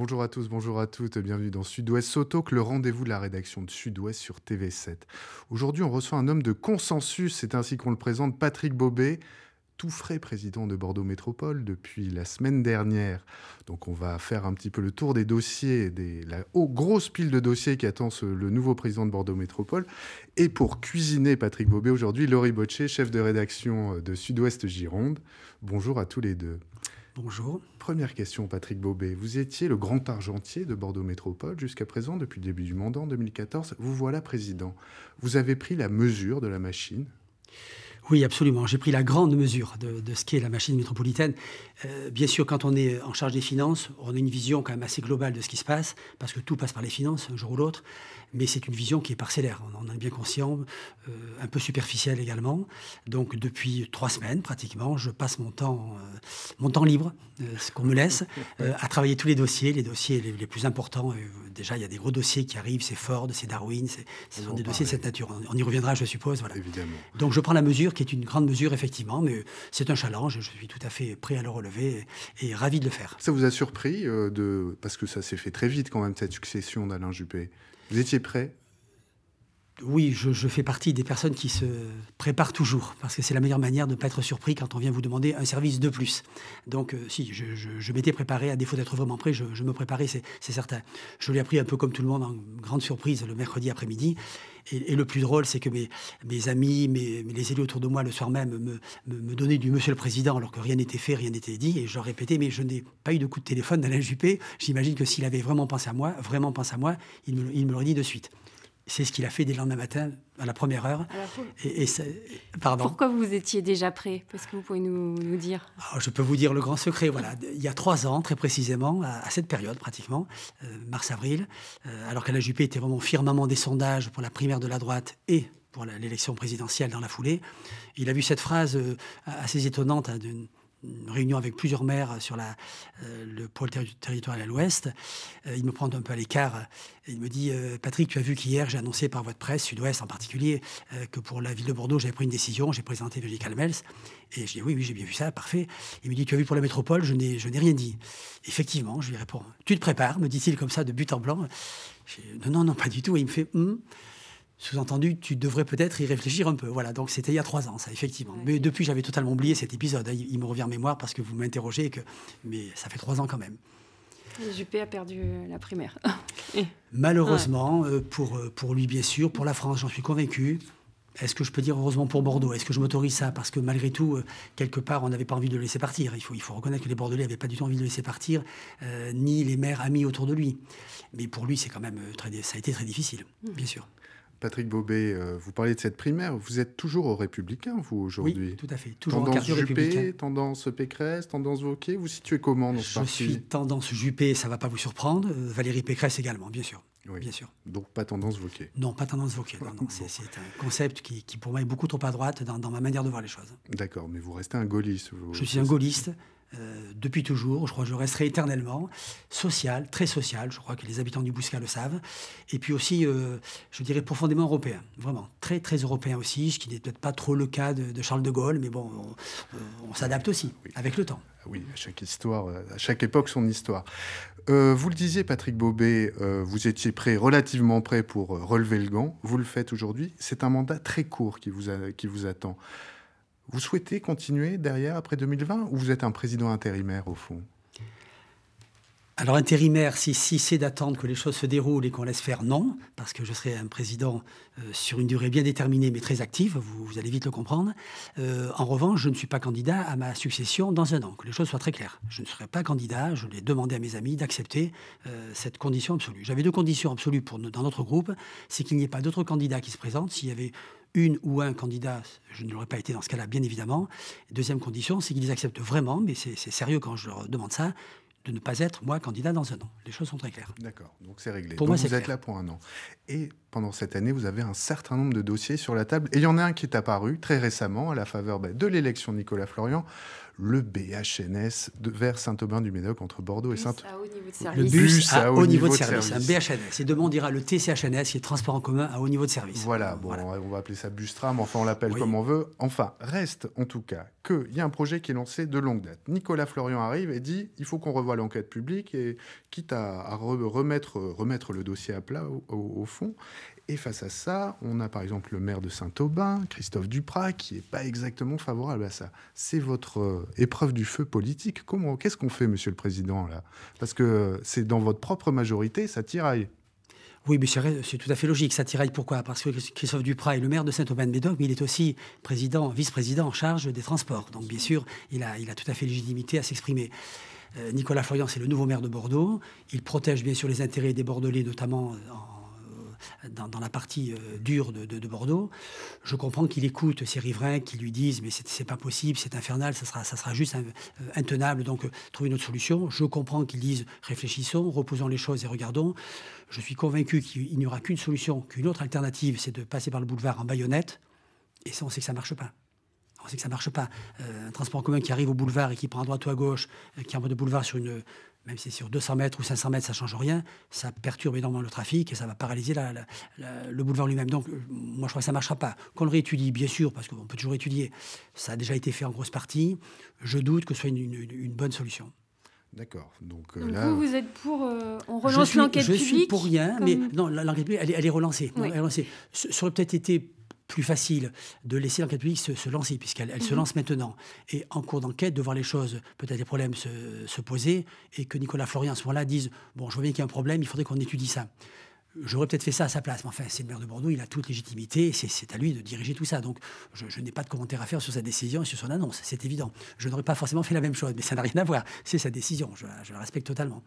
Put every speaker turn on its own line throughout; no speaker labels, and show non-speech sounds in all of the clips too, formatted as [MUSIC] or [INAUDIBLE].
Bonjour à tous, bonjour à toutes bienvenue dans Sud-Ouest Soto, le rendez-vous de la rédaction de Sud-Ouest sur TV7. Aujourd'hui, on reçoit un homme de consensus, c'est ainsi qu'on le présente, Patrick Bobet, tout frais président de Bordeaux Métropole depuis la semaine dernière. Donc on va faire un petit peu le tour des dossiers, des, la grosse pile de dossiers qui attend le nouveau président de Bordeaux Métropole. Et pour cuisiner Patrick Bobet aujourd'hui, Laurie Bochet, chef de rédaction de Sud-Ouest Gironde. Bonjour à tous les deux. Bonjour. Première question, Patrick Bobet. Vous étiez le grand argentier de Bordeaux Métropole jusqu'à présent, depuis le début du mandat en 2014. Vous voilà président. Vous avez pris la mesure de la machine
oui, absolument. J'ai pris la grande mesure de, ce qu'est la machine métropolitaine. Euh, bien sûr, quand on est en charge des finances, on a une vision quand même assez globale de ce qui se passe, parce que tout passe par les finances, un jour ou l'autre mais c'est une vision qui est parcellaire, on en est bien conscient, euh, un peu superficielle également. Donc depuis trois semaines pratiquement, je passe mon temps, euh, mon temps libre, euh, ce qu'on me laisse, [LAUGHS] à travailler tous les dossiers, les dossiers les, plus importants. déjà, il y a des gros dossiers qui arrivent, c'est Ford, c'est Darwin, c'est, ce sont des dossiers de cette nature. On, y reviendra, je suppose. Voilà. Évidemment. Donc je prends la mesure, qui est une grande mesure effectivement, mais c'est un challenge, je suis tout à fait prêt à le relever et, et ravi de le faire.
Ça vous a surpris de... parce que ça s'est fait très vite quand même, cette succession d'Alain Juppé vous étiez prêt oui, je, fais partie
des personnes qui se préparent toujours, parce que c'est la meilleure manière de ne pas être surpris quand on vient vous demander un service de plus. Donc, euh, si, je m'étais préparé, à défaut d'être vraiment prêt, je, me préparais, c'est certain. Je l'ai appris un peu comme tout le monde, en grande surprise, le mercredi après-midi. Et, le plus drôle, c'est que mes, amis, les élus autour de moi, le soir même, me, donnaient du Monsieur le Président, alors que rien n'était fait, rien n'était dit. Et je leur répétais, mais je n'ai pas eu de coup de téléphone d'Alain Juppé. J'imagine que s'il avait vraiment pensé à moi, vraiment pensé à moi, il me, il me l'aurait dit de suite. C'est ce qu'il a fait dès le lendemain matin, à la première heure. Et, Pardon. Pourquoi vous étiez déjà prêt Parce que vous pouvez nous, dire. Ah, je peux vous dire le grand secret. Voilà, il y a trois ans, très précisément, à, cette période pratiquement, euh, mars-avril, euh, alors alors la Juppé était vraiment firmament des sondages pour la primaire de la droite et pour l'élection présidentielle dans la foulée, il a vu cette phrase euh, assez étonnante hein, d'une une réunion avec plusieurs maires sur la, euh, le pôle territorial à l'ouest. Euh, il me prend un peu à l'écart. Il me dit euh, Patrick, tu as vu qu'hier, j'ai annoncé par voie de presse, Sud-Ouest en particulier, que pour la ville de Bordeaux, j'avais pris une décision. J'ai présenté Virginie Calmels. Et je dis Oui, oui, j'ai bien vu ça, parfait. Il me dit Tu as vu pour la métropole Je n'ai rien dit. Effectivement, je lui réponds Tu te prépares, me dit-il comme ça, de but en blanc. Non, non, non, pas du tout. Et il me fait hmm. Sous-entendu, tu devrais peut-être y réfléchir un peu. Voilà, donc c'était il y a trois ans, ça, effectivement. Mais depuis, j'avais totalement oublié cet épisode. Hein. Il, me revient en mémoire parce que vous m'interrogez, que... mais ça fait trois ans quand même. Juppé a perdu euh, la primaire. [LAUGHS] Malheureusement, euh, pour, euh, pour lui, bien sûr, pour la France, j'en suis convaincu. Est-ce que je peux dire heureusement pour Bordeaux Est-ce que je m'autorise ça Parce que malgré tout, quelque part, on n'avait pas envie de le laisser partir. Il faut, il faut reconnaître que les Bordelais n'avaient pas du tout envie de le laisser partir, ni les maires amis autour de lui. Mais pour lui, c'est quand même très, ça a été très difficile, mmh. bien
sûr. Patrick Bobet, euh, vous parlez de cette primaire. Vous êtes toujours au Républicain, vous, aujourd'hui Oui, tout à fait. Toujours tendance en Juppé, Tendance Pécresse, tendance Wauquiez. Vous situez comment dans Je suis tendance Juppé, ça ne va pas vous surprendre. Euh, Valérie
Pécresse également, bien sûr.
Bien sûr. Donc pas tendance Wauquiez
Non, pas tendance Wauquiez. c'est, un concept qui, qui, pour moi, est beaucoup trop à droite dans, ma manière de voir les choses.
D'accord, mais vous restez un gaulliste. Je suis un gaulliste.
Euh, depuis toujours, je crois que je resterai éternellement, social, très social, je crois que les habitants du Bouscat le savent, et puis aussi, euh, je dirais, profondément européen, vraiment, très très européen aussi, ce qui n'est peut-être pas trop le cas de, Charles de Gaulle, mais bon, on, euh, s'adapte aussi, avec le
temps. Ah oui, à chaque histoire, à chaque époque, son histoire. vous le disiez, Patrick Bobet, vous étiez prêt, relativement prêt pour relever le gant, vous le faites aujourd'hui, c'est un mandat très court qui vous, qui vous attend. Vous souhaitez continuer derrière, après 2020, ou vous êtes un président intérimaire au fond alors intérimaire, si, si c'est d'attendre
que les choses se déroulent et qu'on laisse faire, non, parce que je serai un président euh, sur une durée bien déterminée mais très active, vous, allez vite le comprendre. Euh, en revanche, je ne suis pas candidat à ma succession dans un an, que les choses soient très claires. Je ne serai pas candidat, je l'ai demandé à mes amis d'accepter euh, cette condition absolue. J'avais deux conditions absolues pour, dans notre groupe, c'est qu'il n'y ait pas d'autres candidats qui se présentent. S'il y avait une ou un candidat, je ne l'aurais pas été dans ce cas-là, bien évidemment. Deuxième condition, c'est qu'ils acceptent vraiment, mais c'est sérieux quand je leur demande ça, de ne pas être, moi, candidat dans un an. Les choses sont très claires.
D'accord, donc c'est réglé. Pour vous êtes là pour un an. Et pendant cette année, vous avez un certain nombre de dossiers sur la table. Et il y en a un qui est apparu très récemment à la faveur bah, de l'élection de Nicolas Florian, le BHNS de, vers Saint-Aubin-du-Médoc entre Bordeaux et saint aubin Le bus à haut niveau de service, un BHNS. Et demain, on dira le TCHNS, qui est transport en commun à haut niveau de service. Voilà, on va appeler ça bus tram, enfin on l'appelle comme on veut. Enfin, reste en tout cas qu'il y a un projet qui est lancé de longue date. Nicolas Florian arrive et dit il faut qu'on revoie l'enquête publique, et quitte à, remettre, le dossier à plat au fond. Et face à ça, on a par exemple le maire de Saint-Aubin, Christophe Duprat, qui n'est pas exactement favorable à ça. C'est votre euh, épreuve du feu politique. Comment, qu'est-ce qu'on fait, Monsieur le Président, là Parce que c'est dans votre propre majorité, ça tiraille.
Oui, mais c'est tout à fait logique. Ça tiraille pourquoi Parce que Christophe Duprat est le maire de Saint-Aubin-de-Médoc, mais il est aussi président, vice-président en charge des transports. Donc, bien sûr, il a, il a tout à fait légitimité à s'exprimer. Euh, Nicolas Florian, c'est le nouveau maire de Bordeaux. Il protège bien sûr les intérêts des Bordelais, notamment en dans, la partie euh, dure de, Bordeaux. Je comprends qu'il écoute ses riverains qui lui disent mais c'est pas possible, c'est infernal, ça sera, ça sera juste euh, intenable, donc euh, trouver une autre solution. Je comprends qu'ils disent réfléchissons, reposons les choses et regardons. Je suis convaincu qu'il n'y aura qu'une solution, qu'une autre alternative, c'est de passer par le boulevard en baïonnette. Et ça, on sait que ça marche pas. On sait que ça marche pas. un transport commun qui arrive au boulevard et qui prend à droite ou à gauche, qui est en mode de boulevard sur une même si sur 200 mètres ou 500 mètres, ça change rien, ça perturbe énormément le trafic et ça va paralyser le boulevard lui-même. Donc, moi, je crois que ça ne marchera pas. Qu'on le réétudie, bien sûr, parce qu'on peut toujours étudier. Ça a déjà été fait en grosse partie. Je doute que ce soit une, bonne solution.
D'accord. Euh, Donc, là, vous,
vous êtes pour. Euh, on relance l'enquête publique Je suis pour rien, mais non, l'enquête publique, elle, est relancée. elle est relancée. Ça aurait peut-être été plus facile de laisser l'enquête publique se, lancer, puisqu'elle se mhm. lance maintenant. Et en cours d'enquête, de voir les choses, peut-être les problèmes se, poser, et que Nicolas Florian, à ce moment-là, dise Bon, je vois bien qu'il y a un problème, il faudrait qu'on étudie ça. J'aurais peut-être fait ça à sa place, mais enfin, c'est le maire de Bordeaux, il a toute légitimité, c'est à lui de diriger tout ça. Donc, je, n'ai pas de commentaire à faire sur sa décision et sur son annonce, c'est évident. Je n'aurais pas forcément fait la même chose, mais ça n'a rien à voir. C'est sa décision, je, la respecte totalement.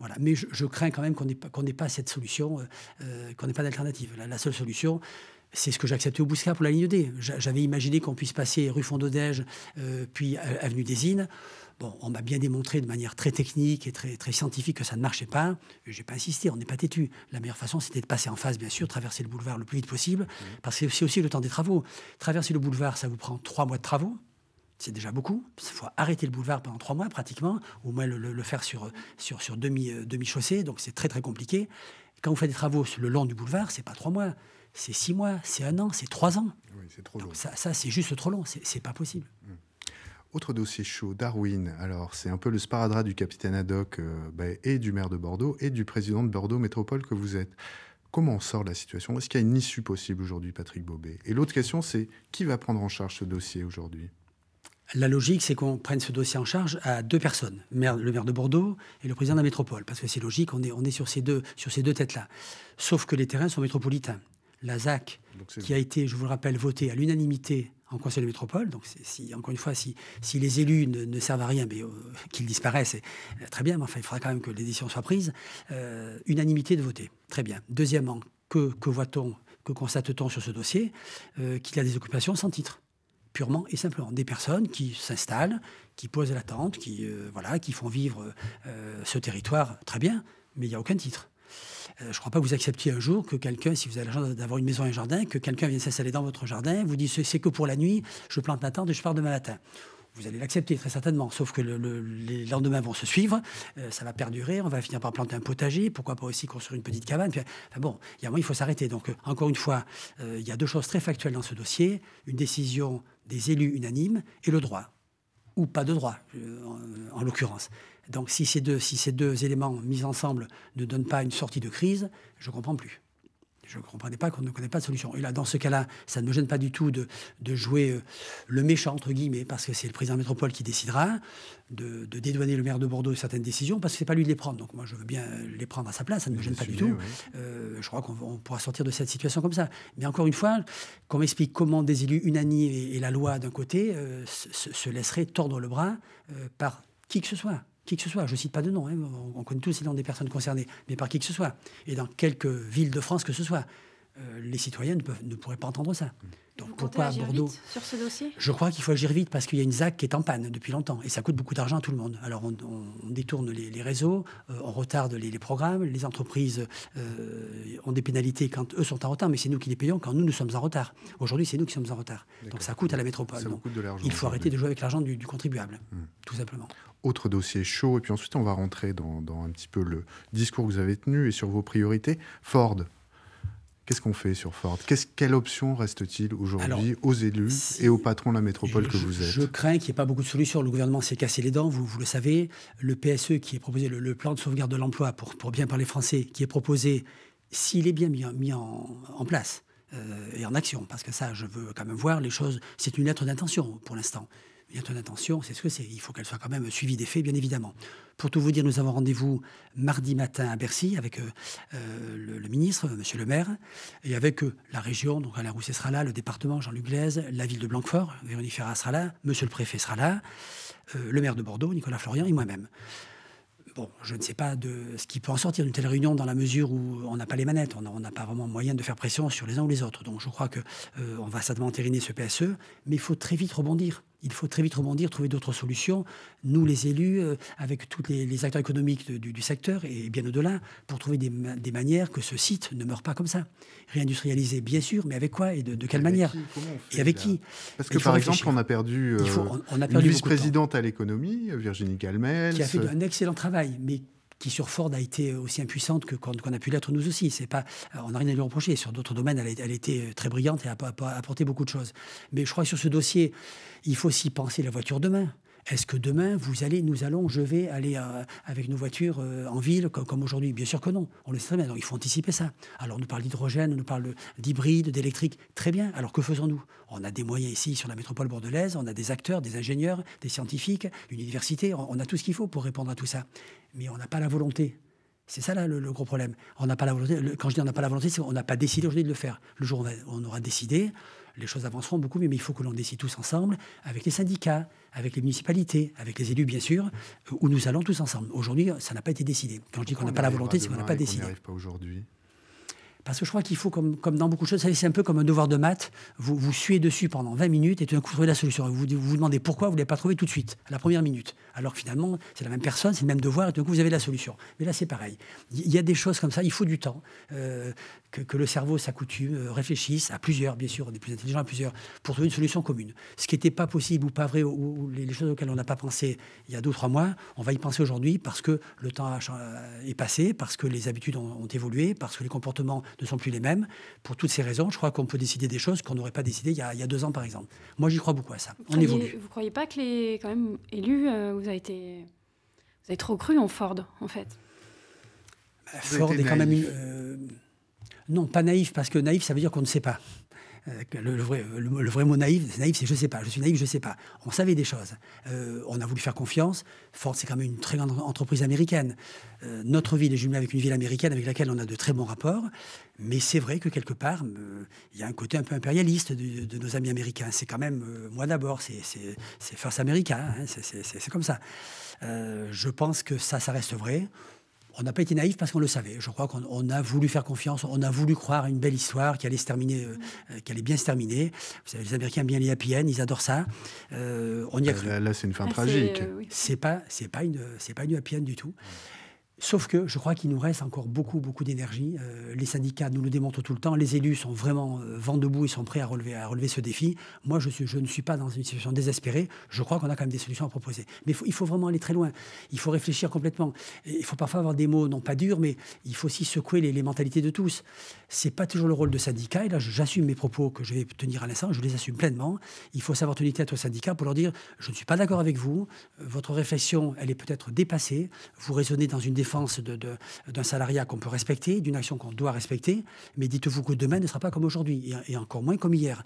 Voilà. Mais je, crains quand même qu'on n'ait pas, pas, cette solution, euh, euh, qu'on n'ait pas d'alternative. la, seule solution, c'est ce que j'acceptais au Bouscat pour la ligne D. J'avais imaginé qu'on puisse passer rue Fondodège, euh, puis euh, avenue des Bon, on m'a bien démontré de manière très technique et très, très scientifique que ça ne marchait pas. J'ai pas insisté, on n'est pas têtu. La meilleure façon, c'était de passer en face, bien sûr, traverser le boulevard le plus vite possible, mmh. parce que c'est aussi le temps des travaux. Traverser le boulevard, ça vous prend trois mois de travaux c'est déjà beaucoup. Il faut arrêter le boulevard pendant trois mois pratiquement, ou au moins le, faire sur, sur, sur euh, demi-chaussée, donc c'est très très compliqué. Quand vous faites des travaux le long du boulevard, c'est pas trois mois, c'est six mois, c'est un an, c'est trois ans. Oui, c'est trop long. ça, c'est juste trop long, c'est pas possible. Hmm.
Autre dossier chaud, Darwin. Alors, c'est un peu le sparadrap du capitaine Haddock euh, ben, et du maire de Bordeaux et du président de Bordeaux Métropole que vous êtes. Comment on sort de la situation Est-ce qu'il y a une issue possible aujourd'hui, Patrick Bobet Et l'autre question, c'est qui va prendre en charge ce dossier aujourd'hui La logique, c'est qu'on prenne ce dossier en
charge à deux personnes, le maire de Bordeaux et le président de la métropole, parce que c'est logique, on est, on est sur ces deux, sur ces deux têtes-là. Sauf que les terrains sont métropolitains la ZAC, qui a été, je vous le rappelle, votée à l'unanimité en Conseil de métropole. Donc, si, encore une fois, si, les élus ne, servent à rien, euh, qu'ils disparaissent, très bien, mais enfin, il faudra quand même que les décisions soient prises. Euh, unanimité de voter, très bien. Deuxièmement, que, voit-on, que constate-t-on sur ce dossier euh, Qu'il y a des occupations sans titre purement et simplement des personnes qui s'installent, qui posent la tente, qui voilà, qui font vivre ce territoire très bien, mais il n'y a aucun titre. Euh, je ne crois pas que vous acceptiez un jour que quelqu'un, si vous avez la d'avoir une maison et un jardin, que quelqu'un vienne s'installer dans votre jardin, vous dit c'est que pour la nuit, je plante ma et je pars demain matin vous allez l'accepter très certainement, sauf que le, lendemain les lendemains vont se suivre, euh, ça va perdurer, on va finir par planter un potager, pourquoi pas aussi construire une petite cabane. enfin bon, il y a moins, il faut s'arrêter. Donc, euh, encore une fois, il y a deux choses très factuelles dans ce dossier, une décision des élus unanimes et le droit ou pas de droit, euh, en, l'occurrence. Donc si ces, deux, si ces deux éléments mis ensemble ne donnent pas une sortie de crise, je ne comprends plus je ne comprenais pas qu'on ne connaît pas de solution. Et là, dans ce cas-là, ça ne me gêne pas du tout de, de jouer euh, le méchant, entre guillemets, parce que c'est le président de métropole qui décidera de, dédouaner le maire de Bordeaux de certaines décisions, parce que c'est pas lui de les prendre. Donc moi, je veux bien les prendre à sa place, ça ne me gêne pas du tout. Euh, je crois qu'on pourra sortir de cette situation comme ça. Mais encore une fois, qu'on m'explique comment des élus unanimes et, la loi d'un côté euh, se, laisseraient tordre le bras par qui que ce soit qui que ce soit, je ne cite pas de nom, hein, on, connaît tous les noms des personnes concernées, mais par qui que ce soit, et dans quelques villes de France que ce soit, euh, les citoyens ne, pourraient pas entendre ça. Mm. Donc pourquoi Bordeaux sur ce dossier Je crois qu'il faut agir vite parce qu'il y a une ZAC qui est en panne depuis longtemps et ça coûte beaucoup d'argent à tout le monde. Alors on, détourne les, réseaux, euh, on retarde les, programmes, les entreprises euh, ont des pénalités quand eux sont en retard, mais c'est nous qui les payons quand nous nous sommes en retard. Aujourd'hui, c'est nous qui sommes en retard. Donc ça coûte à la métropole. Il faut arrêter de jouer avec l'argent du, contribuable, hmm. tout simplement.
Autre dossier chaud et puis ensuite on va rentrer dans un petit peu le discours que vous avez tenu et sur vos priorités. Ford. Qu'est-ce qu'on fait sur Ford Quelle option reste-t-il aujourd'hui aux élus et aux patrons de la métropole que vous êtes Je crains qu'il n'y ait pas beaucoup de solutions. Le gouvernement s'est cassé les
dents, vous, le savez. Le PSE qui est proposé, le, plan de sauvegarde de l'emploi, pour, pour, bien parler français, qui est proposé, s'il est bien mis, en, place euh, et en action, parce que ça, je veux quand même voir les choses. C'est une lettre d'intention pour l'instant. Il y a ton attention, c'est ce que c'est. Il faut qu'elle soit quand même suivie des faits, bien évidemment. Pour tout vous dire, nous avons rendez-vous mardi matin à Bercy avec euh, euh, le, ministre, euh, Monsieur le maire, et avec la région. Donc Alain Rousset sera là, le département, Jean-Luc Glaise, la ville de Blanquefort, Véronique Ferrat sera là, Monsieur le préfet sera là, le maire de Bordeaux, Nicolas Florian et moi-même. Bon, je ne sais pas de ce qui peut en sortir d'une telle réunion dans la mesure où on n'a pas les manettes, on n'a pas vraiment moyen de faire pression sur les uns ou les autres. Donc je crois qu'on va certainement ce PSE, mais il faut très vite rebondir il faut très vite rebondir, trouver d'autres solutions, nous les élus, euh, avec tous les, acteurs économiques du, secteur et bien au-delà, pour trouver des, manières que ce site ne meure pas comme ça. Réindustrialiser, bien sûr, mais avec quoi et de, quelle manière Et avec qui Parce que par exemple, on a perdu, a euh, perdu une vice-présidente
à l'économie, Virginie Calmel. Qui a fait euh, un
excellent travail, mais qui sur Ford a été aussi impuissante que qu'on a pu l'être nous aussi. C'est pas, euh, on n'a rien à lui reprocher. Sur d'autres domaines, elle, était euh, très brillante et a, apporté beaucoup de choses. Mais je crois que sur ce dossier, il faut aussi penser la voiture demain. Est-ce que demain, vous allez, nous allons, je vais aller euh, avec nos voitures euh, en ville comme, aujourd'hui Bien sûr que non. On le sait très bien. Donc, il faut anticiper ça. Alors, on nous parle d'hydrogène, on nous parle d'hybride, d'électrique. Très bien. Alors, que faisons-nous On a des moyens ici sur la métropole bordelaise, on a des acteurs, des ingénieurs, des scientifiques, une université. On, a tout ce qu'il faut pour répondre à tout ça. Mais on n'a pas la volonté. C'est ça le, gros problème. On n'a pas la volonté. quand je dis on n'a pas la volonté, c'est qu'on n'a pas décidé aujourd'hui de le faire. Le jour où on aura décidé, les choses avanceront beaucoup Mais il faut que l'on décide tous ensemble, avec les syndicats, avec les municipalités, avec les élus, bien sûr, euh, où nous allons tous ensemble. Aujourd'hui, ça n'a pas été décidé. Quand je dis qu'on n'a pas la volonté, c'est qu'on n'a pas décidé. aujourd'hui. Parce que je crois qu'il faut, comme, comme, dans beaucoup de choses, c'est un peu comme un devoir de maths. Vous, vous suez dessus pendant 20 minutes et tout d'un coup, vous trouvez la solution. Vous, vous vous demandez pourquoi vous ne l'avez pas trouvé tout de suite, à la première minute. Alors que finalement, c'est la même personne, c'est le même devoir et tout d'un coup, vous avez la solution. Mais là, c'est pareil. Il y a des choses comme ça, il faut du temps. Euh, que, le cerveau s'accoutume, euh, réfléchisse à plusieurs, bien sûr, des plus intelligents à plusieurs, pour trouver une solution commune. Ce qui n'était pas possible ou pas vrai, ou, les, choses auxquelles on n'a pas pensé il y a 2 ou trois mois, on va y penser aujourd'hui parce que le temps euh, est passé, parce que les habitudes ont évolué, parce que les comportements ne sont plus les mêmes. Pour toutes ces raisons, je crois qu'on peut décider des choses qu'on n'aurait pas décidé il y, a, deux ans, par exemple. Moi, j'y crois beaucoup à ça. Vous On évolue. Vous ne croyez pas que les quand même, élus, euh, vous, avez été, vous trop cru en Ford, en fait
Ford est quand même euh,
non, pas naïf, parce que naïf, ça veut dire qu'on ne sait pas. Euh, le, vrai, le, mot naïf, c'est je sais pas, je suis naïf, je sais pas. On savait des choses. Euh, on a voulu faire confiance. Ford, c'est quand même une très grande entreprise américaine. Euh, notre ville est jumelée avec une ville américaine avec laquelle on a de très bons rapports. Mais c'est vrai que quelque part, il y a un côté un peu impérialiste de, nos amis américains. C'est quand même moi d'abord, c'est force America, hein, c'est comme ça. je pense que ça, ça reste vrai on n'a pas été naïf parce qu'on le savait. Je crois qu'on a voulu faire confiance, on a voulu croire à une belle histoire qui allait se terminer, euh, euh, qui allait bien se terminer. Vous savez, les Américains aiment bien les happy ils adorent ça. Euh,
on y Là, c'est une fin ah, tragique.
C'est n'est pas, c'est pas une, c'est pas une happy end du tout. Sauf que je crois qu'il nous reste encore beaucoup, beaucoup d'énergie. Euh, les syndicats nous le démontrent tout le temps. Les élus sont vraiment euh, vent debout et sont prêts à relever, à relever ce défi. Moi, je, suis, je ne suis pas dans une situation désespérée. Je crois qu'on a quand même des solutions à proposer. Mais il faut vraiment aller très loin. Il faut réfléchir complètement. il faut parfois avoir des mots, non pas durs, mais il faut aussi secouer les, mentalités de tous. C'est pas toujours le rôle de syndicat. Et là, j'assume mes propos que je vais tenir à l'instant. Je les assume pleinement. Il faut savoir tenir tête aux syndicats pour leur dire je ne suis pas d'accord avec vous. Votre réflexion, elle est peut-être dépassée. Vous raisonnez dans une d'un salariat qu'on peut respecter, d'une action qu'on doit respecter, mais dites-vous que demain ne sera pas comme aujourd'hui, et, encore moins comme hier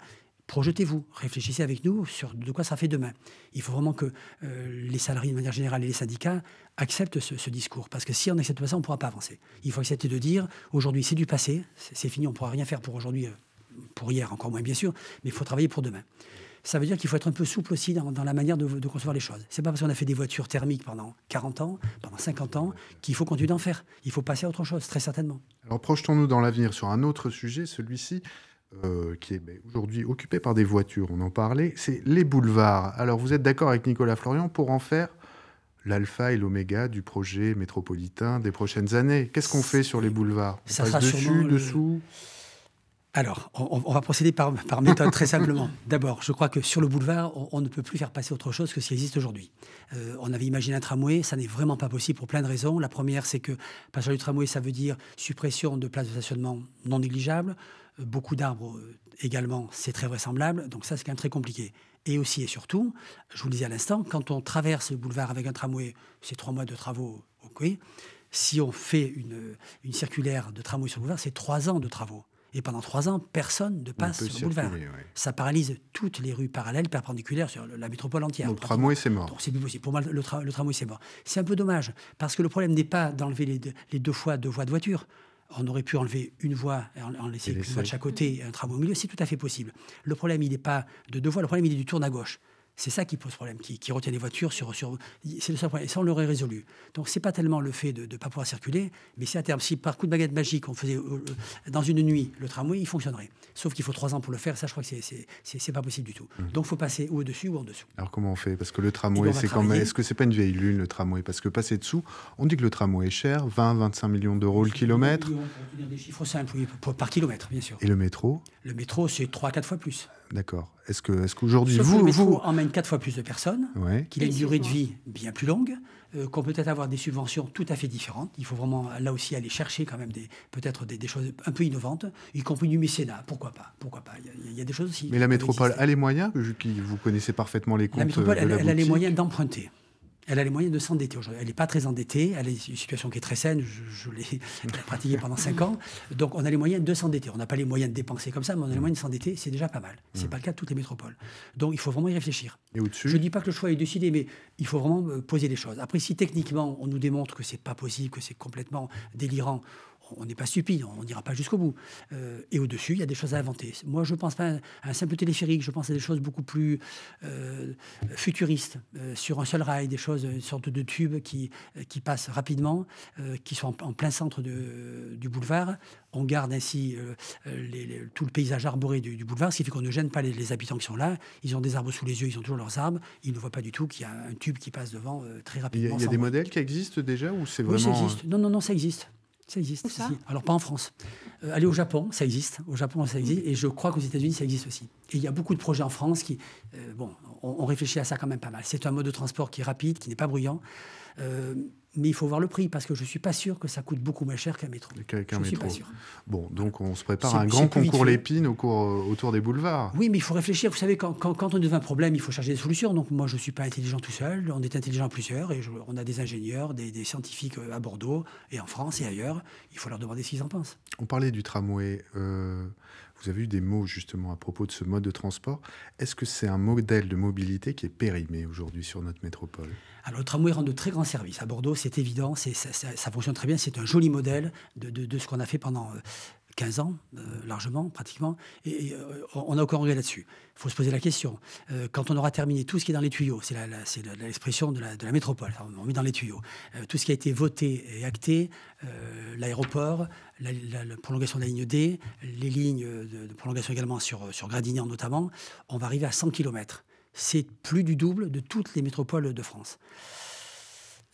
projetez-vous, réfléchissez avec nous sur de quoi ça fait demain. Il faut vraiment que euh, les salariés de manière générale et les syndicats acceptent ce, ce discours, parce que si on n'accepte pas ça, on ne pourra pas avancer. Il faut accepter de dire, aujourd'hui c'est du passé, c'est fini, on ne pourra rien faire pour aujourd'hui, euh, pour hier encore moins bien sûr, mais il faut travailler pour demain ça veut dire qu'il faut être un peu souple aussi dans, la manière de, concevoir les choses. C'est pas parce qu'on a fait des voitures thermiques pendant 40 ans, pendant 50 ans, qu'il faut continuer d'en faire. Il faut passer à autre chose, très certainement.
Alors projetons-nous dans l'avenir sur un autre sujet, celui-ci. Euh, qui est ben, aujourd'hui occupé par des voitures, on en parlait, c'est les boulevards. Alors vous êtes d'accord avec Nicolas Florian pour en faire l'alpha et l'oméga du projet métropolitain des prochaines années. Qu'est-ce qu'on fait sur les boulevards Ça passe dessus, dessous
alors, on, va procéder par, méthode très simplement. [LAUGHS] D'abord, je crois que sur le boulevard, on, ne peut plus faire passer autre chose que ce qui existe aujourd'hui. Euh, on avait imaginé un tramway, ça n'est vraiment pas possible pour plein de raisons. La première, c'est que passage du tramway, ça veut dire suppression de places de stationnement non négligeables, euh, beaucoup d'arbres euh, également, c'est très vraisemblable, donc ça c'est quand même très compliqué. Et aussi et surtout, je vous le disais à l'instant, quand on traverse le boulevard avec un tramway, c'est trois mois de travaux, Si on fait une, une circulaire de tramway sur le boulevard, c'est trois ans de travaux. Et pendant trois ans, personne ne passe sur le boulevard. Ça paralyse toutes les rues parallèles, perpendiculaires sur la métropole entière. le tramway, c'est mort. c'est possible. Pour moi, le, tramway, c'est mort. C'est un peu dommage, parce que le problème n'est pas d'enlever les, deux, fois deux voies de voiture. On aurait pu enlever une voie, en, en laisser une voie de chaque côté, un tramway au milieu, c'est tout à fait possible. Le problème, il n'est pas de deux voies, le problème, il est du tourne à gauche. C'est ça qui pose problème, qui, retient les voitures sur. sur c'est le seul problème. Et ça, on l'aurait résolu. Donc, c'est pas tellement le fait de ne pas pouvoir circuler, mais c'est à terme. Si par coup de baguette magique, on faisait euh, euh, dans une nuit le tramway, il fonctionnerait. Sauf qu'il faut trois ans pour le faire. Ça, je crois que c'est pas possible du tout. Mmh. Donc, il faut passer ou au-dessus ou en dessous.
Alors, comment on fait Parce que le tramway, c'est quand même. Est-ce que c'est pas une vieille lune, le tramway Parce que passer dessous, on dit que le tramway est cher, 20-25 millions d'euros le kilomètre. Millions, des chiffres simples, oui, par kilomètre, bien sûr. Et le métro Le métro, c'est
3-4 fois plus.
D'accord. Est-ce qu'aujourd'hui, vous, vous...
emmène quatre fois plus de personnes, qui qu'il a une durée de vie bien plus longue, euh, qu'on peut peut-être avoir des subventions tout à fait différentes. Il faut vraiment là aussi aller chercher quand même des, peut-être des, choses un peu innovantes, y compris du mécénat. Pourquoi pas Pourquoi pas Il y, a des choses aussi. Mais la métropole
a les moyens, vu que vous connaissez parfaitement les comptes. Euh, la métropole, la a les moyens
d'emprunter. Elle a les moyens de s'endetter aujourd'hui. Elle n'est pas très endettée. Elle a une situation qui est très saine. Je, [LAUGHS] l'ai pratiquée pendant 5 ans. Donc, on a les moyens de s'endetter. On n'a pas les moyens de dépenser comme ça, mais on a les moyens de s'endetter. C'est déjà pas mal. Ce n'est hmm. pas le cas de toutes les métropoles. Donc, il faut vraiment y réfléchir. Et Je ne dis pas que le choix est décidé, mais il faut vraiment euh, poser les choses. Après, si techniquement, on nous démontre que c'est pas possible, que c'est complètement délirant, on n'est pas stupide, on n'ira pas jusqu'au bout. Euh, et au-dessus, il y a des choses à inventer. Moi, je ne pense pas à un simple téléphérique, je pense à des choses beaucoup plus euh, futuristes, euh, sur un seul rail, des choses, une sorte de tube qui, qui passe rapidement, qui sont en, plein centre du boulevard. On garde ainsi tout le paysage arboré du, boulevard, ce qui fait qu'on ne gêne pas les, habitants qui sont là. Ils ont des arbres sous les yeux, ils ont toujours leurs arbres. Ils ne voient pas du tout qu'il y a un tube qui passe devant
très rapidement. Il y a, des modèles qui existent déjà ou c'est vraiment... existe.
Non, non, non, ça existe. Ça existe. Ça Alors pas en France. Allez euh, aller au Japon, ça existe. Au Japon, ça existe. Et je crois qu'aux États-Unis, ça existe aussi. Et il y a beaucoup de projets en France qui, euh, bon, on, réfléchit à ça quand même pas mal. C'est un mode de transport qui est rapide, qui n'est pas bruyant. Euh, mais il faut voir le prix parce que je ne suis pas sûr que ça coûte beaucoup moins cher qu'un métro.
je Suis pas sûr. Bon, donc on se prépare à un grand concours l'épine euh, autour, des boulevards.
Oui, mais il faut réfléchir. Vous savez, quand, on devient un problème, il faut chercher des solutions. Donc moi, je ne suis pas intelligent tout seul. On est intelligent à plusieurs et on a des ingénieurs, des, scientifiques euh, à Bordeaux et en France et ailleurs. Il faut leur demander ce qu'ils en
pensent. On parlait du tramway. Euh, vous avez eu des mots justement à propos de ce mode de transport. Est-ce que c'est un modèle de mobilité qui est périmé aujourd'hui sur notre métropole
Alors le tramway rend de très grands services. À Bordeaux, c'est évident, ça, ça, fonctionne très bien, c'est un joli modèle de ce qu'on a fait pendant euh, 15 ans, euh, largement, pratiquement, et, euh, on a encore regret là-dessus. Il faut se poser la question. Euh, quand on aura terminé tout ce qui est dans les tuyaux, c'est l'expression de, la, métropole, hein, on, met dans les tuyaux, tout ce qui a été voté et acté, l'aéroport, la, prolongation de la ligne D, les lignes de, prolongation également sur, sur Gradignan notamment, on va arriver à 100 km. C'est plus du double de toutes les métropoles de France.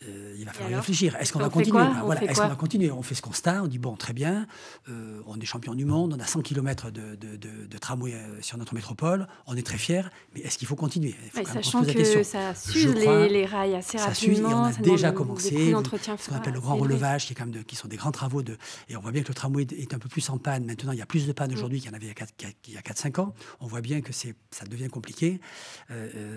Euh, il va falloir y réfléchir. Est-ce qu'on va continuer ah, voilà. Est-ce qu'on va continuer On fait ce constat, on dit bon, très bien, euh, on est champion du monde, on a 100 km de, de, tramway euh, sur notre métropole, on est très fiers, mais est-ce qu'il faut continuer Sachant que ça s'use les, rails assez ça rapidement. on a déjà commencé. ce qu'on appelle le grand relevage, qui, est quand même qui sont des grands travaux. De, et on voit bien que le tramway est un peu plus en panne. Maintenant, il y a plus de panne mm. aujourd'hui qu'il y en avait il y a 4-5 ans. On voit bien que ça devient compliqué.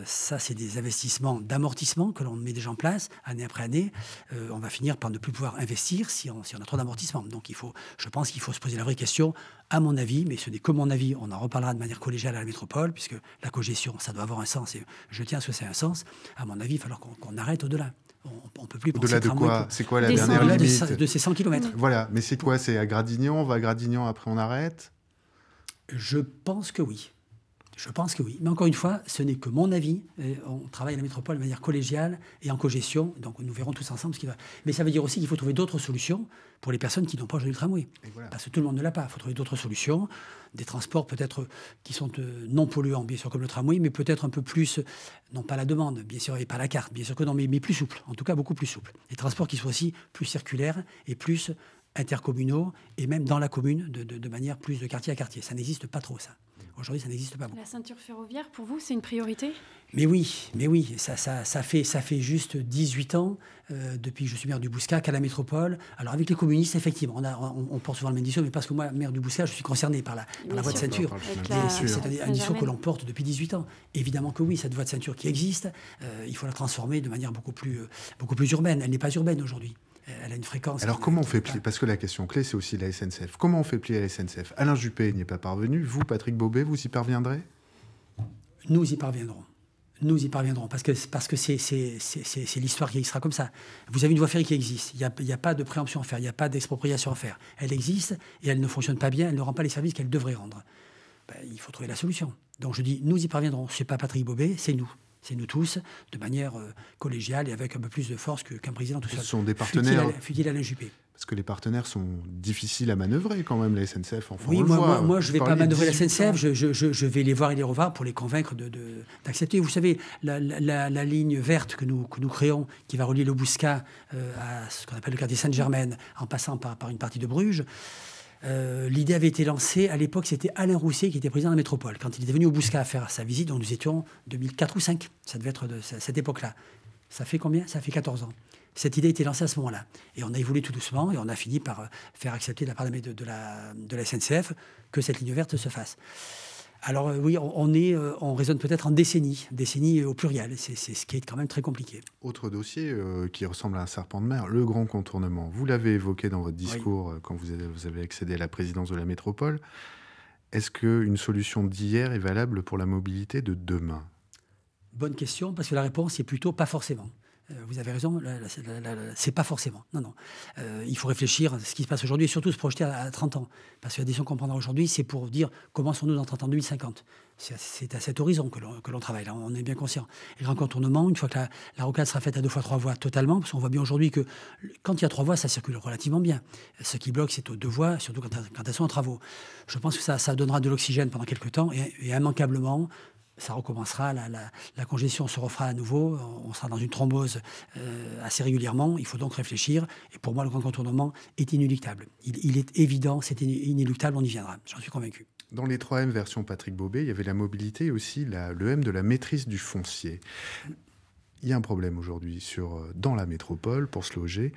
ça, c'est des investissements d'amortissement que l'on met déjà en place, année après année, euh, on va finir par ne plus pouvoir investir si on, si on a trop d'amortissement. Donc il faut, je pense qu'il faut se poser la vraie question, à mon avis, mais ce n'est que mon avis, on en reparlera de manière collégiale à la métropole, puisque la cogestion, ça doit avoir un sens, et je tiens à ce que ça ait un sens. À mon avis, il va falloir qu'on arrête au-delà on ne peut plus penser. Au-delà de quoi C'est quoi la dernière limite de, de,
ces 100 km. Voilà, mais c'est quoi C'est à Gradignon on va à Gradignan, après on arrête Je pense que oui. Je
pense que oui. Mais encore une fois, ce n'est que mon avis. Euh, on travaille à la métropole de manière collégiale et en cogestion. Donc nous verrons tous ensemble ce qui va. Mais ça veut dire aussi qu'il faut trouver d'autres solutions pour les personnes qui n'ont pas le tramway. Parce que tout le monde ne l'a pas. Il faut trouver d'autres solutions. Des transports peut-être qui sont euh, non polluants, bien sûr, comme le tramway, mais peut-être un peu plus, non pas la demande, bien sûr, et pas la carte, bien sûr que non, mais, plus souple. En tout cas, beaucoup plus souple. Des transports qui soient aussi plus circulaires et plus intercommunaux et même dans la commune de manière plus de quartier à quartier. Ça n'existe pas trop, ça. Aujourd'hui, ça n'existe pas. La ceinture ferroviaire, pour vous, c'est une priorité Mais oui, mais oui. Ça, ça, ça, fait, ça fait juste 18 ans euh, depuis que je suis maire du Bouscat à la métropole. Alors, avec les communistes, effectivement, on, on, porte souvent le même discours, mais parce que moi, maire du Bouscat, je suis concerné par la, voie de ceinture. C'est un, discours que l'on porte depuis 18 ans. Évidemment que oui, cette voie de ceinture qui existe, euh, il faut la transformer de manière beaucoup plus, euh, beaucoup plus urbaine. Elle n'est pas urbaine aujourd'hui elle a une fréquence. Alors
comment on fait plier Parce que la question clé, c'est aussi la SNCF. Comment on fait plier la SNCF Alain Juppé n'y est pas parvenu. Vous, Patrick Bobet, vous y parviendrez Nous y parviendrons. Nous y parviendrons, parce que parce que c'est l'histoire
qui sera comme ça. Vous avez une voie ferrée qui existe. Il n'y a, a, pas de préemption à faire, il n'y a pas d'expropriation à faire. Elle existe et elle ne fonctionne pas bien, elle ne rend pas les services qu'elle devrait rendre. Ben, il faut trouver la solution. Donc je dis, nous y parviendrons. Ce n'est pas Patrick Bobet, c'est nous c'est nous tous, de manière euh, collégiale et avec un peu plus de force qu'un président tout seul. Ce sont des partenaires. fut à la Juppé.
Parce que les partenaires sont difficiles à manœuvrer quand même, la SNCF. France. oui, moi, moi, je ne vais pas manœuvrer la SNCF,
je, vais les voir et les revoir pour les convaincre d'accepter. De, Vous savez, la, ligne verte que nous, que nous créons, qui va relier le Bouscat euh, à ce qu'on appelle le quartier Sainte-Germaine, en passant par, par une partie de Bruges, euh, l'idée avait été lancée, à l'époque, c'était Alain Rousset qui était président de la métropole. Quand il est venu au Bousquet à faire sa visite, donc nous étions 2004 ou 2005, ça devait être de cette époque-là. Ça fait combien Ça fait 14 ans. Cette idée a été lancée à ce moment-là. Et on a évolué tout doucement et on a fini par euh, faire accepter de la part de la SNCF que cette ligne verte se fasse. Alors euh, oui, on, est, euh, raisonne peut-être en décennies, décennies euh, au pluriel. C'est ce qui est quand même très compliqué.
Autre dossier qui ressemble à un serpent de mer, le grand contournement. Vous l'avez évoqué dans votre discours quand vous avez, vous avez accédé à la présidence de la métropole. Est-ce qu'une solution d'hier est valable pour la mobilité de demain
Bonne question, parce que la réponse est plutôt pas forcément. Euh, vous avez raison, c'est pas forcément. Non, non. Euh, il faut réfléchir à ce qui se passe aujourd'hui et surtout se projeter à, 30 ans. Parce que la décision qu'on prendra aujourd'hui, c'est pour dire comment sont-nous dans 30 ans, 2050. C'est à cet horizon que l'on travaille, on est bien conscient. Et grand contournement, une fois que la, rocade sera faite à deux fois trois voies totalement, parce qu'on voit bien aujourd'hui que quand il y a trois voies, ça circule relativement bien. Ce qui bloque, c'est aux deux voies, surtout quand, elles sont en travaux. Je pense que ça, ça donnera de l'oxygène pendant quelques temps et, et immanquablement, ça recommencera, la, la, congestion se refera à nouveau, on sera dans une thrombose euh, assez régulièrement, il faut donc réfléchir, et pour moi le grand contournement est inéluctable. Il, est évident, c'est inéluctable, on y viendra, j'en suis convaincu.
Dans les 3M version Patrick Bobet, il y avait la mobilité et aussi le M de la maîtrise du foncier. Il y a un problème aujourd'hui sur, euh, dans la métropole pour se loger.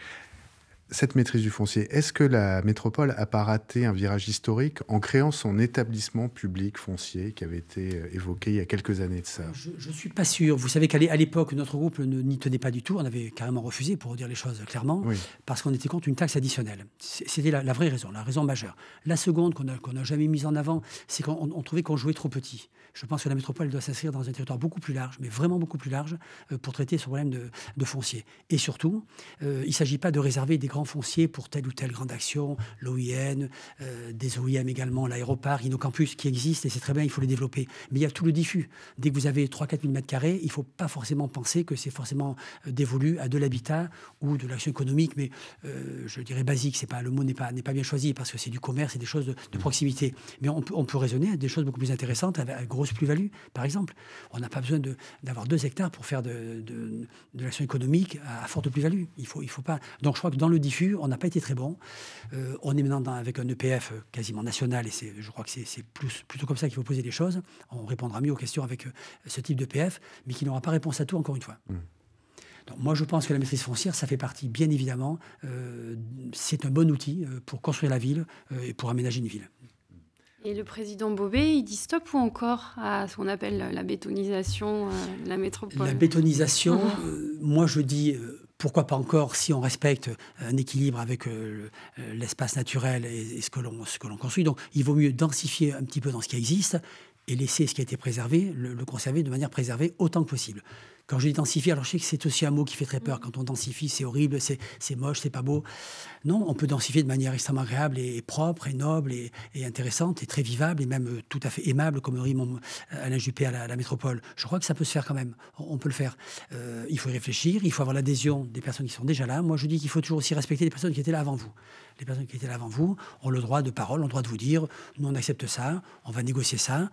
Cette maîtrise du foncier, est-ce que la métropole a pas raté un virage historique en créant son établissement public foncier qui avait été euh, évoqué il y a quelques années de ça Je
ne suis pas sûr. Vous savez qu'à l'époque, notre groupe n'y tenait pas du tout. On avait carrément refusé, pour dire les choses clairement, parce qu'on était contre une taxe additionnelle. C'était la, vraie raison, la raison majeure. La seconde qu'on n'a jamais mise en avant, c'est qu'on trouvait qu'on jouait trop petit. Je pense que la métropole doit s'inscrire dans un territoire beaucoup plus large, mais vraiment beaucoup plus large, euh, pour traiter ce problème de, foncier. Et surtout, euh, il ne s'agit pas de réserver des grands foncier pour telle ou telle grande action, l'OIN, euh, des OIM également, l'aéroport, InnoCampus qui existent et c'est très bien, il faut les développer. Mais il y a tout le diffus. Dès que vous avez 3-4 000 m, il ne faut pas forcément penser que c'est forcément euh, dévolu à de l'habitat ou de l'action économique, mais euh, je dirais basique, pas, le mot n'est pas, pas bien choisi parce que c'est du commerce et des choses de, proximité. Mais on, peut raisonner à des choses beaucoup plus intéressantes, à, grosse plus-value, par exemple. On n'a pas besoin d'avoir 2 hectares pour faire de, l'action économique à, forte plus-value. Il faut, il faut pas. Donc je crois que dans le diffus, on n'a pas été très bon. Euh, on est maintenant avec un EPF quasiment national, et je crois que c'est, plutôt comme ça qu'il faut poser les choses. On répondra mieux aux questions avec euh, ce type d'EPF, e mais qui n'aura pas réponse à tout, encore une fois. Mmh. moi, je pense que la maîtrise foncière, ça fait partie, bien évidemment, euh, c'est un bon outil pour construire la ville et pour aménager une ville. Et le président Bobet, il dit stop ou encore à ce qu'on appelle la bétonisation la métropole La bétonisation, [LAUGHS] moi je dis, pourquoi pas encore si on respecte euh, un équilibre avec euh, euh, l'espace naturel et, ce que l'on construit. Donc il vaut mieux densifier un petit peu dans ce qui existe et laisser ce qui a été préservé, le conserver de manière préservée autant que possible. Quand je dis densifier, alors je sais que c'est aussi un mot qui fait très peur. Mm. Quand on densifie, c'est horrible, c'est, moche, c'est pas beau. Non, on peut densifier de manière extrêmement agréable et, propre et noble et, intéressante et très vivable et même euh, tout à fait aimable, comme le rime euh, Alain Juppé à la, à la, métropole. Je crois que ça peut se faire quand même. On, peut le faire. Euh, il faut y réfléchir, il faut avoir l'adhésion des personnes qui sont déjà là. Moi, je dis qu'il faut toujours aussi respecter les personnes qui étaient là avant vous les personnes qui étaient là avant vous ont le droit de parole, ont le droit de vous dire, nous on accepte ça, on va négocier ça.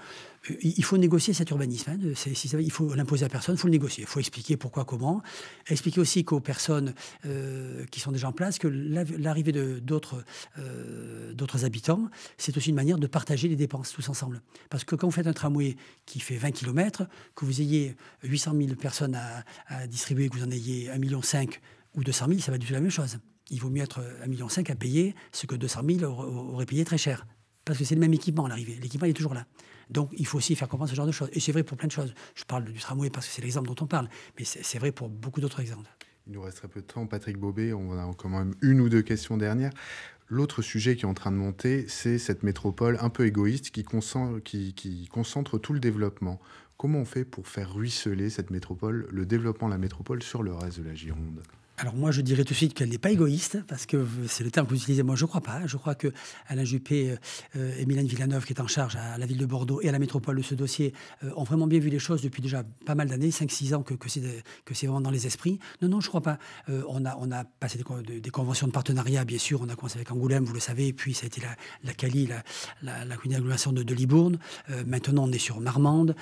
Euh, il faut négocier cet urbanisme, hein, il faut l'imposer à personne, il faut le négocier, il faut expliquer pourquoi, comment. Expliquer aussi qu'aux personnes euh, qui sont déjà en place, que l'arrivée euh, d'autres habitants, c'est aussi une manière de partager les dépenses tous ensemble. Parce que quand vous faites un tramway qui fait 20 km, que vous ayez 800 000 personnes à, à distribuer, que vous en ayez 1,5 million ou 200 000, ça va du tout la même chose il vaut mieux être 1,5 million à payer ce que 200 000 auraient payé très cher. Parce que c'est le même équipement à l'arrivée. L'équipement est toujours là. Donc il faut aussi faire comprendre ce genre de choses. Et c'est vrai pour plein de choses. Je parle du tramway parce que c'est l'exemple dont on parle, mais c'est vrai pour beaucoup d'autres exemples.
Il nous reste très peu de temps. Patrick Bobet, on a quand même une ou deux questions dernières. L'autre sujet qui est en train de monter, c'est cette métropole un peu égoïste qui qui concentre tout le développement. Comment on fait pour faire ruisseler cette métropole, le développement de la métropole sur le reste de la Gironde
alors moi, je dirais tout de suite qu'elle n'est pas égoïste, parce que c'est le terme que vous utilisez. Moi, je ne crois pas. Je crois que Alain Juppé euh, euh, et Mylène Villeneuve, qui est en charge à la ville de Bordeaux et à la métropole de ce dossier, euh, ont vraiment bien vu les choses depuis déjà pas mal d'années, 5-6 ans que, c'est vraiment dans les esprits. Non, non, je ne crois pas. on, a, passé des, conventions de partenariat, bien sûr. On a commencé avec Angoulême, vous le savez, puis ça a été la, Cali, la, la, de, Libourne. maintenant, on est sur Marmande.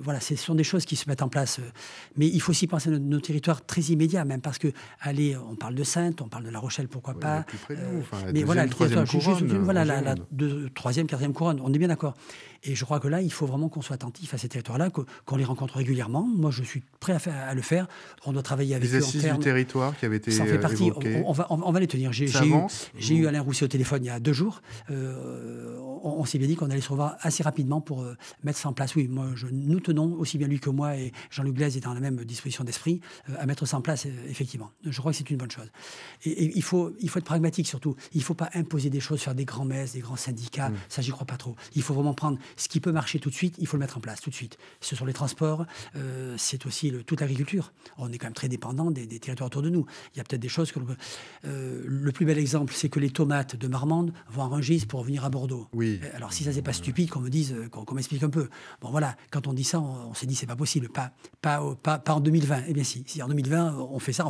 voilà, ce sont des choses qui se mettent en place. Mais il faut aussi penser à nos, territoires très immédiats, même parce parce que allez, on parle de Sainte, on parle de La Rochelle, pourquoi pas. Euh, mais voilà, troisième couronne, voilà la, troisième, quatrième couronne. On est bien d'accord. Et je crois que là, il faut vraiment qu'on soit attentif à ces territoires-là, qu'on les rencontre régulièrement. Moi, je suis prêt à, le faire. On doit travailler avec les
territoire qui avait été ça fait partie. On,
va, les tenir. J'ai eu, Alain Rousset au téléphone il y a deux jours. Euh, on, s'est bien dit qu'on allait se revoir assez rapidement pour euh, mettre ça en place. Oui, moi, je, nous tenons aussi bien lui que moi et Jean-Luc Blaise est dans la même disposition d'esprit à mettre ça en place effectivement effectivement. Je crois que c'est une bonne chose. Et, il, faut, il faut être pragmatique surtout. Il ne faut pas imposer des choses, faire des grands messes, des grands syndicats. Mm. Ça, j'y crois pas trop. Il faut vraiment prendre ce qui peut marcher tout de suite, il faut le mettre en place tout de suite. Ce sont les transports, euh, c'est aussi toute l'agriculture. On est quand même très dépendant des, territoires autour de nous. Il y a peut-être des choses que. Euh, le plus bel exemple, c'est que les tomates de Marmande vont à Rungis pour venir à Bordeaux. Oui. Euh, alors, si ça, c'est pas stupide qu'on me dise, qu'on m'explique un peu. Bon, voilà, quand on dit ça, on, s'est dit, c'est pas possible. Pas, pas, pas, en 2020. Eh bien, si, si en 2020, on fait ça,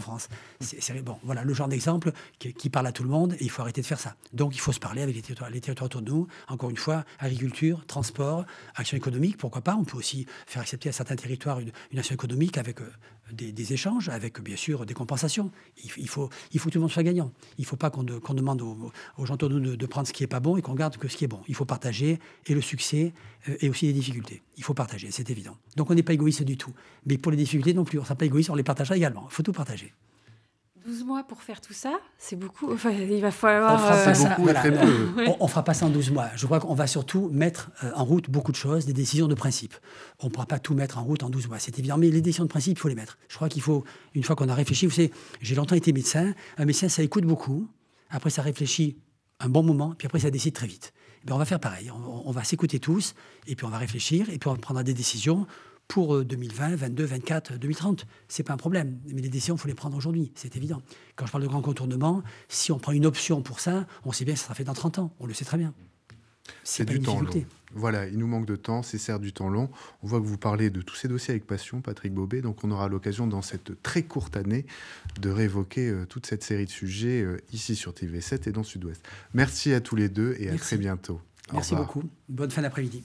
c'est bon, voilà le genre d'exemple qui, parle à tout le monde et il faut arrêter de faire ça. Donc il faut se parler avec les territoires, autour de nous. Encore une fois, agriculture, transport, action économique, pourquoi pas. On peut aussi faire accepter à certains territoires une, action économique avec euh, des, échanges avec, bien sûr, des compensations. Il, faut, il faut que tout le monde soit gagnant. Il ne faut pas qu'on demande aux, gens gens de, de, prendre ce qui n'est pas bon et qu'on garde que ce qui est bon. Il faut partager et le succès euh, et aussi les difficultés. Il faut partager, c'est évident. Donc on n'est pas égoïste du tout. Mais pour les difficultés non plus, on ne sera pas égoïste, on les partagera également. Il faut tout partager. 12 mois pour faire tout ça, c'est beaucoup. Enfin, il va falloir. On fera, ça, euh, beaucoup, [LAUGHS] on, fera pas ça en 12 mois. Je crois qu'on va surtout mettre euh, en route beaucoup de choses, des décisions de principe. On ne pourra pas tout mettre en route en 12 mois, c'est évident. Mais les décisions de principe, il faut les mettre. Je crois qu'il faut, une fois qu'on a réfléchi, vous savez, j'ai longtemps été médecin. Un médecin, ça écoute beaucoup. Après, ça réfléchit un bon moment, puis après, ça décide très vite. Ben, on va faire pareil. On, on va s'écouter tous, et puis on va réfléchir, et puis on prendra des décisions pour 2020, 22, 24, 2030. C'est pas un problème. Mais les décisions, il faut les prendre aujourd'hui. C'est évident. Quand je parle de grand contournement, si on prend une option pour ça, on sait bien que ça sera fait dans 30 ans.
On le sait très bien. C'est du temps difficulté. long. Voilà, il nous manque de temps, c'est certes du temps long. On voit que vous parlez de tous ces dossiers avec passion, Patrick Bobet, donc on aura l'occasion dans cette très courte année de réévoquer euh, toute cette série de sujets euh, ici sur TV7 et dans Sud-Ouest. Merci à tous les deux et à très bientôt.
Merci beaucoup. Bonne fin d'après-midi.